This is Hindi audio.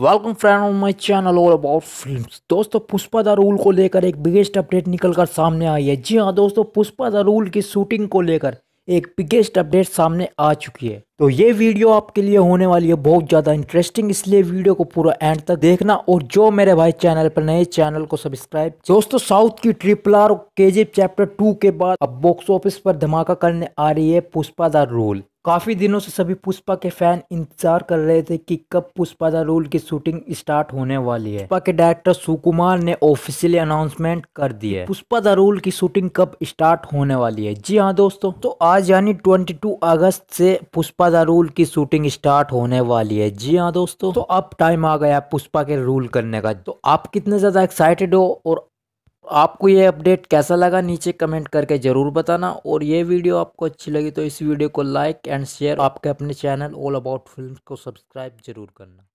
welcome friend on my channel all about film दोस्तों पुष्पा द रूल को लेकर एक बिगेस्ट अपडेट निकल कर सामने आई है जी हाँ दोस्तों पुष्पा द रूल की शूटिंग को लेकर एक बिगेस्ट अपडेट सामने आ चुकी है तो ये वीडियो आपके लिए होने वाली है बहुत ज़्यादा इंटरेस्टिंग इसलिए वीडियो को पूरा एंड तक देखना और जो मेरे भाई चैनल पर नए चैनल को सब्सक्राइब दोस्तों साउथ की ट्रिपल आर के जी चैप्टर टू के बाद अब बॉक्स ऑफिस पर धमाका करने आ रही है पुष्पा द रोल काफ़ी दिनों से सभी पुष्पा के फैन इंतजार कर रहे थे कि कब पुष्पा द रोल की शूटिंग स्टार्ट होने वाली है पुष्पा के डायरेक्टर सुकुमार ने ऑफिशियली अनाउंसमेंट कर दी है पुष्पा द रोल की शूटिंग कब स्टार्ट होने वाली है जी हाँ दोस्तों तो आज यानी 22 अगस्त से पुष्पा राजा रूल की शूटिंग स्टार्ट होने वाली है जी हाँ दोस्तों तो अब टाइम आ गया पुष्पा के रूल करने का तो आप कितने ज़्यादा एक्साइटेड हो और आपको ये अपडेट कैसा लगा नीचे कमेंट करके ज़रूर बताना और ये वीडियो आपको अच्छी लगी तो इस वीडियो को लाइक एंड शेयर आपके अपने चैनल ऑल अबाउट फिल्म को सब्सक्राइब जरूर करना